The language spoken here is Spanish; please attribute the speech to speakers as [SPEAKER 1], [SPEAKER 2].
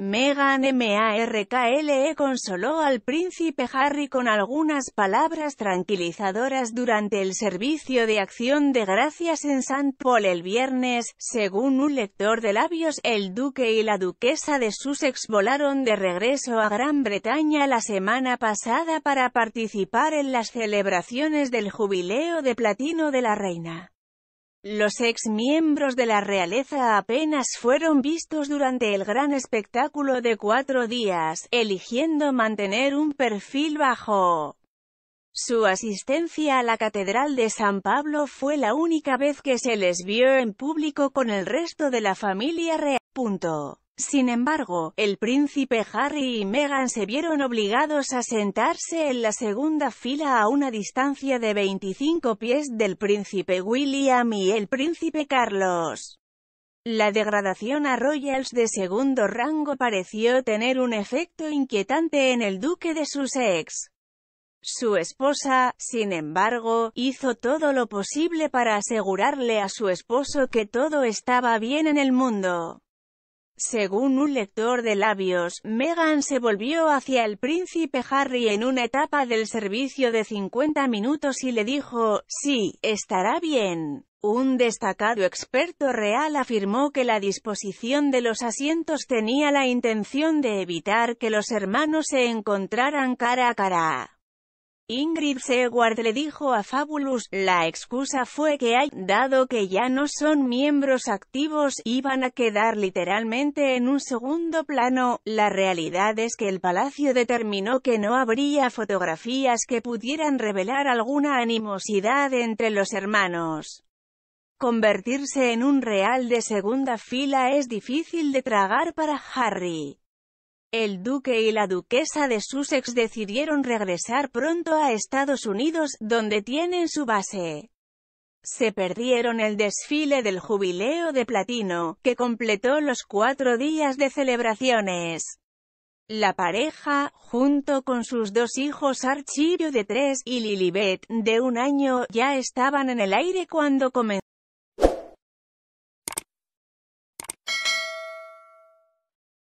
[SPEAKER 1] Meghan Markle consoló al príncipe Harry con algunas palabras tranquilizadoras durante el servicio de acción de gracias en St. Paul el viernes, según un lector de labios, el duque y la duquesa de Sussex volaron de regreso a Gran Bretaña la semana pasada para participar en las celebraciones del jubileo de platino de la reina. Los ex miembros de la realeza apenas fueron vistos durante el gran espectáculo de cuatro días, eligiendo mantener un perfil bajo. Su asistencia a la Catedral de San Pablo fue la única vez que se les vio en público con el resto de la familia real. Sin embargo, el príncipe Harry y Meghan se vieron obligados a sentarse en la segunda fila a una distancia de 25 pies del príncipe William y el príncipe Carlos. La degradación a Royals de segundo rango pareció tener un efecto inquietante en el duque de Sussex. Su esposa, sin embargo, hizo todo lo posible para asegurarle a su esposo que todo estaba bien en el mundo. Según un lector de labios, Meghan se volvió hacia el príncipe Harry en una etapa del servicio de 50 minutos y le dijo, «Sí, estará bien». Un destacado experto real afirmó que la disposición de los asientos tenía la intención de evitar que los hermanos se encontraran cara a cara. Ingrid Seward le dijo a Fabulous, la excusa fue que hay, dado que ya no son miembros activos, iban a quedar literalmente en un segundo plano, la realidad es que el palacio determinó que no habría fotografías que pudieran revelar alguna animosidad entre los hermanos. Convertirse en un real de segunda fila es difícil de tragar para Harry. El duque y la duquesa de Sussex decidieron regresar pronto a Estados Unidos, donde tienen su base. Se perdieron el desfile del Jubileo de Platino, que completó los cuatro días de celebraciones. La pareja, junto con sus dos hijos Archirio de tres y Lilibet, de un año, ya estaban en el aire cuando comenzó.